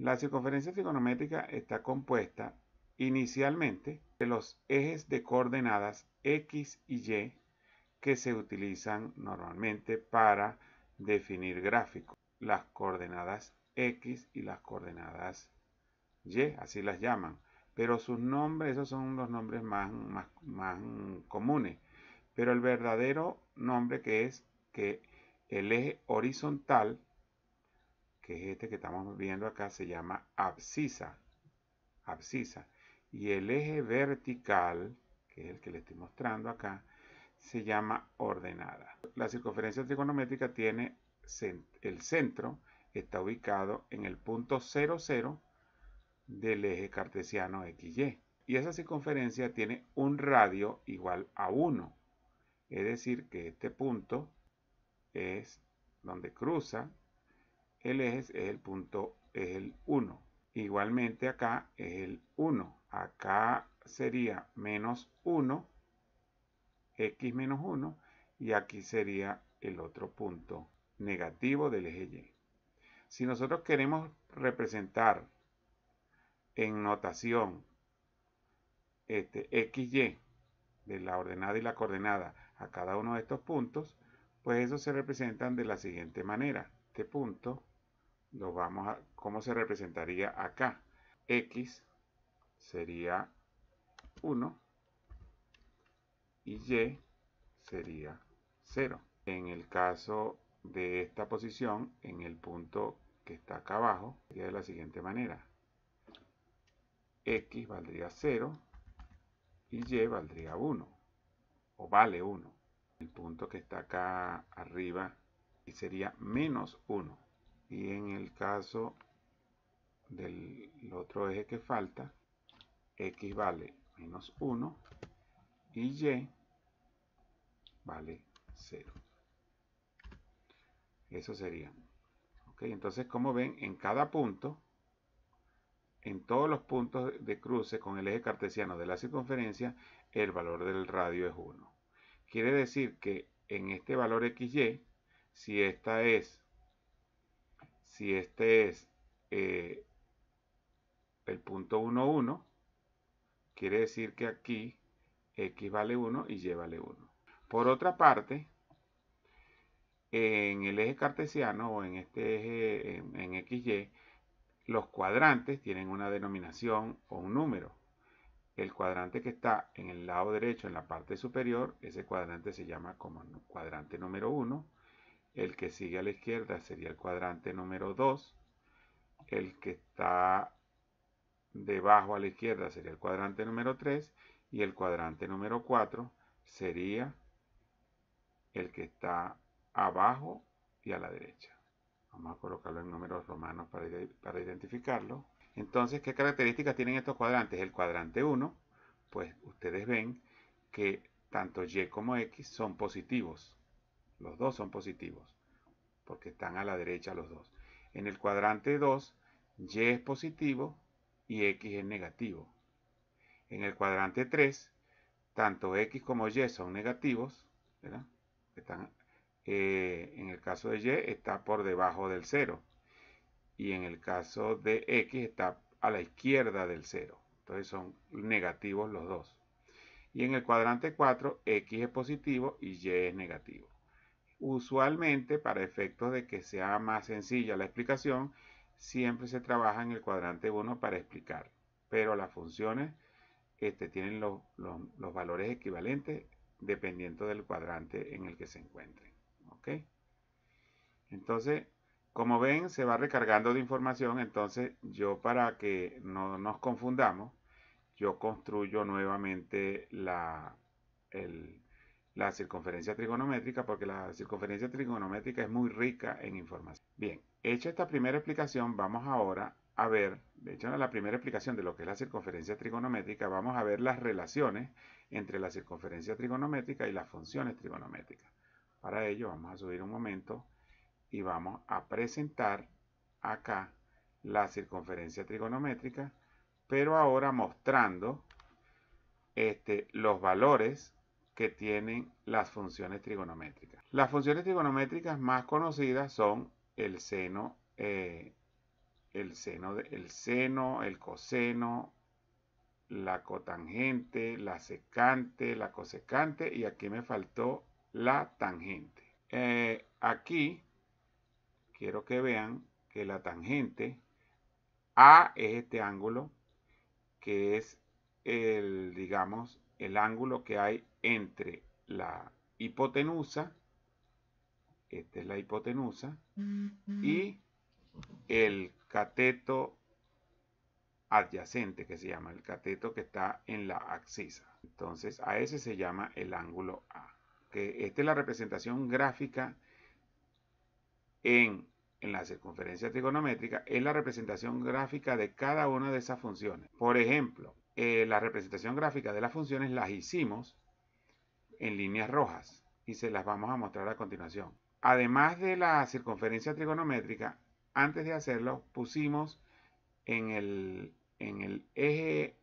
La circunferencia trigonométrica está compuesta inicialmente de los ejes de coordenadas x y y que se utilizan normalmente para definir gráficos. Las coordenadas x y las coordenadas y, así las llaman. Pero sus nombres, esos son los nombres más, más, más comunes. Pero el verdadero nombre que es que el eje horizontal que es este que estamos viendo acá, se llama abscisa. Abscisa. Y el eje vertical, que es el que le estoy mostrando acá, se llama ordenada. La circunferencia trigonométrica tiene el centro, está ubicado en el punto 00 del eje cartesiano XY. Y esa circunferencia tiene un radio igual a 1. Es decir, que este punto es donde cruza el eje es el punto, es el 1. Igualmente acá es el 1. Acá sería menos 1, x menos 1, y aquí sería el otro punto negativo del eje y. Si nosotros queremos representar en notación este xy de la ordenada y la coordenada a cada uno de estos puntos, pues eso se representan de la siguiente manera. Este punto vamos a, ¿cómo se representaría acá? X sería 1 y Y sería 0. En el caso de esta posición, en el punto que está acá abajo, sería de la siguiente manera. X valdría 0 y Y valdría 1 o vale 1. El punto que está acá arriba y sería menos 1 y en el caso del otro eje que falta x vale menos 1 y y vale 0 eso sería ok entonces como ven en cada punto en todos los puntos de cruce con el eje cartesiano de la circunferencia el valor del radio es 1 quiere decir que en este valor xy si esta es si este es eh, el punto 1, 1, quiere decir que aquí x vale 1 y y vale 1. Por otra parte, en el eje cartesiano o en este eje en, en XY, los cuadrantes tienen una denominación o un número. El cuadrante que está en el lado derecho, en la parte superior, ese cuadrante se llama como cuadrante número 1 el que sigue a la izquierda sería el cuadrante número 2. El que está debajo a la izquierda sería el cuadrante número 3. Y el cuadrante número 4 sería el que está abajo y a la derecha. Vamos a colocarlo en números romanos para, para identificarlo. Entonces, ¿qué características tienen estos cuadrantes? El cuadrante 1, pues ustedes ven que tanto Y como X son positivos. Los dos son positivos, porque están a la derecha los dos. En el cuadrante 2, y es positivo y x es negativo. En el cuadrante 3, tanto x como y son negativos, eh, en el caso de y está por debajo del 0 y en el caso de x está a la izquierda del 0. Entonces son negativos los dos. Y en el cuadrante 4, x es positivo y y es negativo. Usualmente, para efectos de que sea más sencilla la explicación, siempre se trabaja en el cuadrante 1 para explicar, pero las funciones este, tienen los, valores equivalentes dependiendo del cuadrante en el que se encuentren. Entonces, como ven, se va recargando de información, entonces yo para que no nos confundamos, yo construyo nuevamente la, el, la circunferencia trigonométrica porque la circunferencia trigonométrica es muy rica en información. Bien, hecha esta primera explicación, vamos ahora a ver, de hecho la primera explicación de lo que es la circunferencia trigonométrica, vamos a ver las relaciones entre la circunferencia trigonométrica y las funciones trigonométricas. Para ello vamos a subir un momento y vamos a presentar acá la circunferencia trigonométrica, pero ahora mostrando este, los valores que tienen las funciones trigonométricas. Las funciones trigonométricas más conocidas son el seno, eh, el, seno el seno, el coseno, la cotangente, la secante, la cosecante y aquí me faltó la tangente. Eh, aquí quiero que vean que la tangente A es este ángulo que es el, digamos, el ángulo que hay entre la hipotenusa, esta es la hipotenusa, y el cateto adyacente que se llama el cateto que está en la axisa. Entonces a ese se llama el ángulo A. Que esta es la representación gráfica en, en la circunferencia trigonométrica, es la representación gráfica de cada una de esas funciones. Por ejemplo, eh, la representación gráfica de las funciones las hicimos en líneas rojas y se las vamos a mostrar a continuación. Además de la circunferencia trigonométrica, antes de hacerlo pusimos en el, en el eje,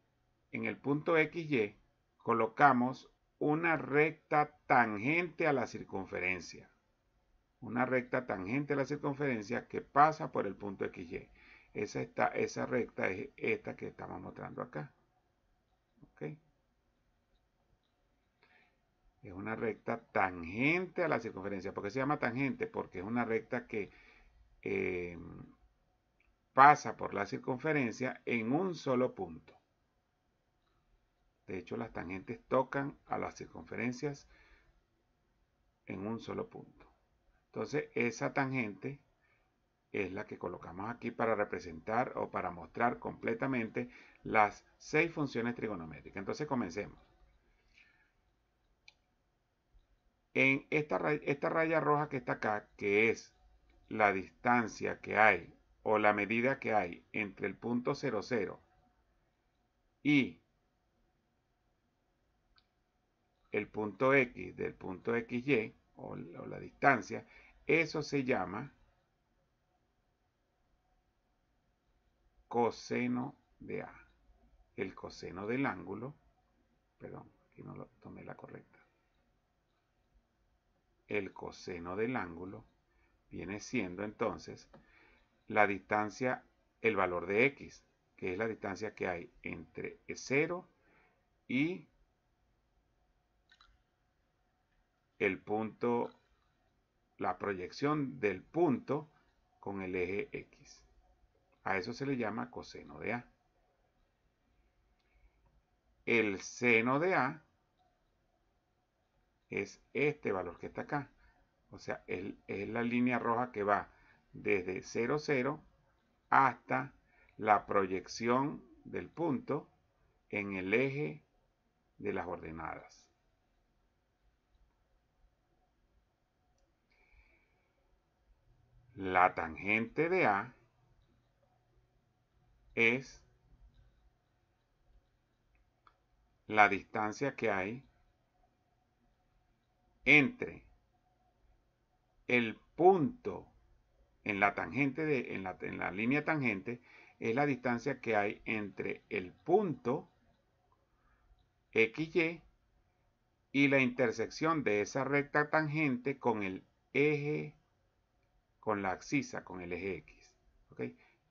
en el punto XY, colocamos una recta tangente a la circunferencia. Una recta tangente a la circunferencia que pasa por el punto XY. Esa, está, esa recta es esta que estamos mostrando acá. Es una recta tangente a la circunferencia. ¿Por qué se llama tangente? Porque es una recta que eh, pasa por la circunferencia en un solo punto. De hecho, las tangentes tocan a las circunferencias en un solo punto. Entonces, esa tangente es la que colocamos aquí para representar o para mostrar completamente las seis funciones trigonométricas. Entonces comencemos. En esta, esta raya roja que está acá, que es la distancia que hay o la medida que hay entre el punto 0 y el punto X del punto XY o la distancia, eso se llama coseno de A el coseno del ángulo, perdón, aquí no lo tomé la correcta, el coseno del ángulo viene siendo entonces la distancia, el valor de x, que es la distancia que hay entre 0 y el punto, la proyección del punto con el eje x. A eso se le llama coseno de A el seno de A es este valor que está acá. O sea, es la línea roja que va desde 0, 0 hasta la proyección del punto en el eje de las ordenadas. La tangente de A es la distancia que hay entre el punto en la tangente de, la, la línea tangente es la distancia que hay entre el punto XY y la intersección de esa recta tangente con el eje, con la axisa, con el eje X.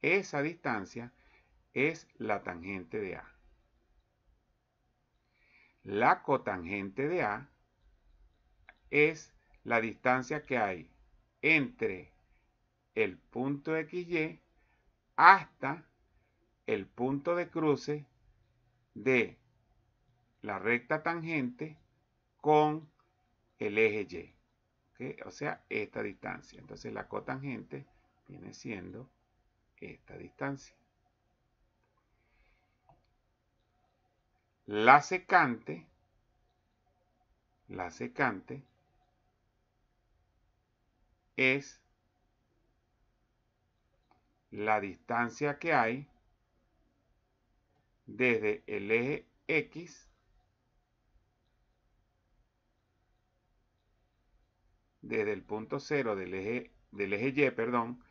Esa distancia es la tangente de A. La cotangente de A es la distancia que hay entre el punto XY hasta el punto de cruce de la recta tangente con el eje Y. O sea, esta distancia. Entonces la cotangente viene siendo esta distancia. la secante, la secante es la distancia que hay desde el eje X desde el punto cero del eje, del eje Y, perdón,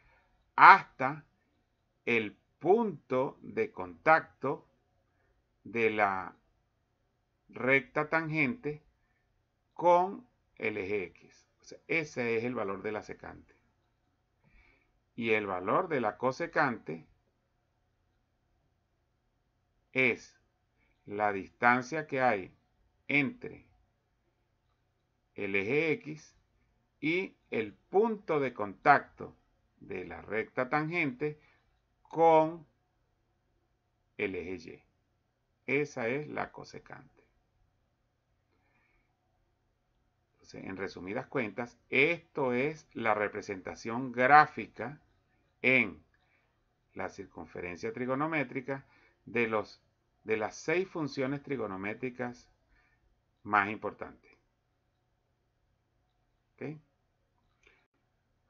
hasta el punto de contacto de la recta tangente con el eje X. ese es el valor de la secante. Y el valor de la cosecante es la distancia que hay entre el eje X y el punto de contacto de la recta tangente con el eje Y. Esa es la cosecante. en resumidas cuentas, esto es la representación gráfica en la circunferencia trigonométrica de, las seis funciones trigonométricas más importantes.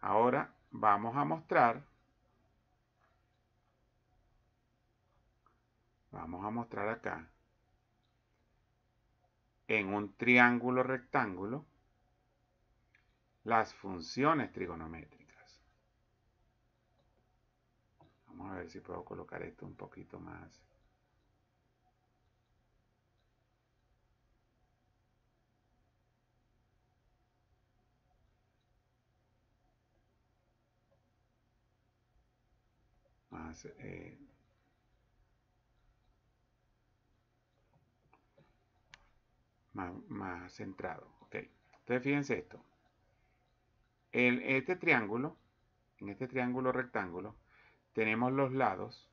Ahora vamos a mostrar, vamos a mostrar acá, en un triángulo rectángulo, las funciones trigonométricas. Vamos a ver si puedo colocar esto un poquito más. Más, eh, más, centrado. okay. Entonces fíjense esto. En este triángulo, en este triángulo rectángulo, tenemos los lados.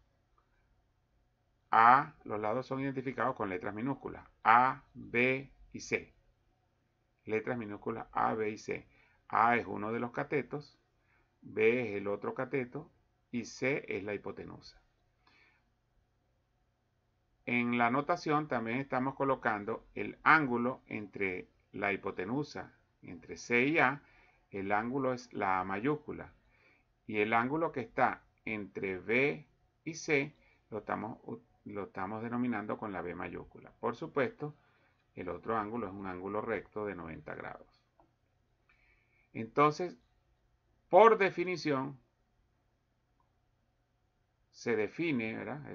A, los lados son identificados con letras minúsculas. A, B y C. Letras minúsculas A, B y C. A es uno de los catetos, B es el otro cateto y C es la hipotenusa. En la notación también estamos colocando el ángulo entre la hipotenusa, entre C y A, el ángulo es la A mayúscula. Y el ángulo que está entre B y C lo estamos, lo estamos denominando con la B mayúscula. Por supuesto, el otro ángulo es un ángulo recto de 90 grados. Entonces, por definición, se define, ¿verdad?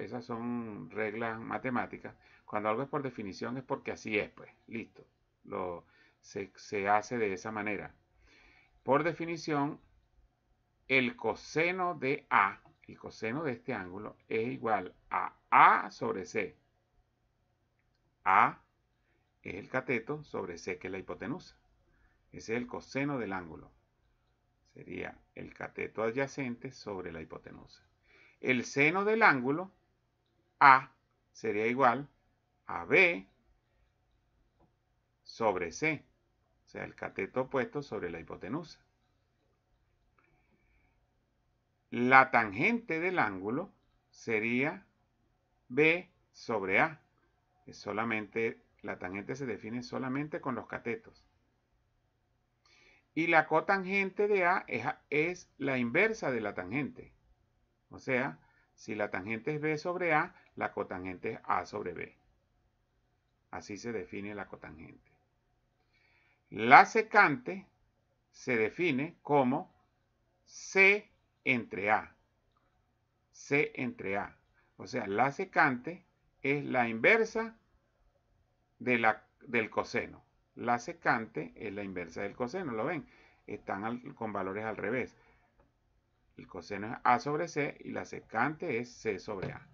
esas son reglas matemáticas. Cuando algo es por definición es porque así es, pues, listo. Lo, se, hace de esa manera. Por definición, el coseno de A, el coseno de este ángulo, es igual a A sobre C. A es el cateto sobre C, que es la hipotenusa. Ese es el coseno del ángulo. Sería el cateto adyacente sobre la hipotenusa. El seno del ángulo, A, sería igual a B sobre C o sea, el cateto opuesto sobre la hipotenusa. La tangente del ángulo sería B sobre A. solamente, la tangente se define solamente con los catetos. Y la cotangente de A es, es la inversa de la tangente. O sea, si la tangente es B sobre A, la cotangente es A sobre B. Así se define la cotangente. La secante se define como C entre A. C entre A. O sea, la secante es la inversa de la, del coseno. La secante es la inversa del coseno, ¿lo ven? Están con valores al revés. El coseno es A sobre C y la secante es C sobre A.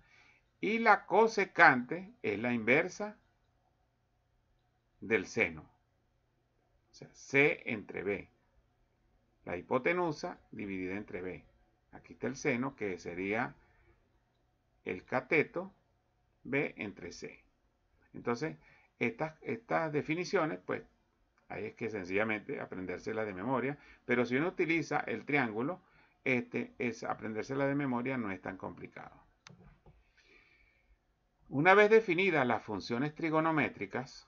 Y la cosecante es la inversa del seno. O sea, C entre B. La hipotenusa dividida entre B. Aquí está el seno que sería el cateto B entre C. Entonces, estas, estas definiciones, pues, ahí es que sencillamente aprendérselas de memoria. Pero si uno utiliza el triángulo, este, es, aprendérsela de memoria no es tan complicado. Una vez definidas las funciones trigonométricas,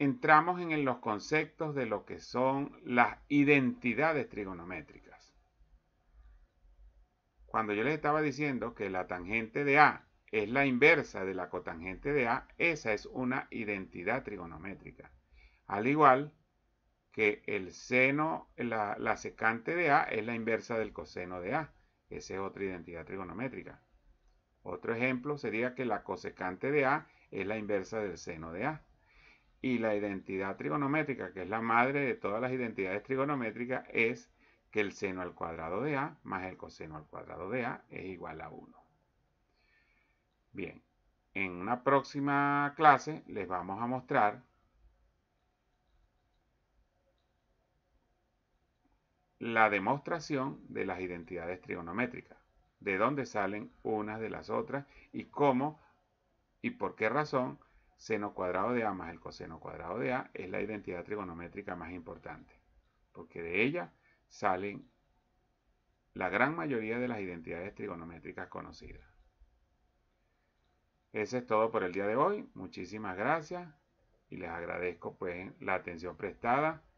entramos en los conceptos de lo que son las identidades trigonométricas. Cuando yo les estaba diciendo que la tangente de A es la inversa de la cotangente de A, esa es una identidad trigonométrica. Al igual que el seno, la, la secante de A es la inversa del coseno de A. Esa es otra identidad trigonométrica. Otro ejemplo sería que la cosecante de A es la inversa del seno de A. Y la identidad trigonométrica, que es la madre de todas las identidades trigonométricas, es que el seno al cuadrado de A más el coseno al cuadrado de A es igual a 1. Bien, en una próxima clase les vamos a mostrar la demostración de las identidades trigonométricas, de dónde salen unas de las otras y cómo y por qué razón seno cuadrado de a más el coseno cuadrado de a es la identidad trigonométrica más importante, porque de ella salen la gran mayoría de las identidades trigonométricas conocidas. ese es todo por el día de hoy. Muchísimas gracias y les agradezco pues la atención prestada.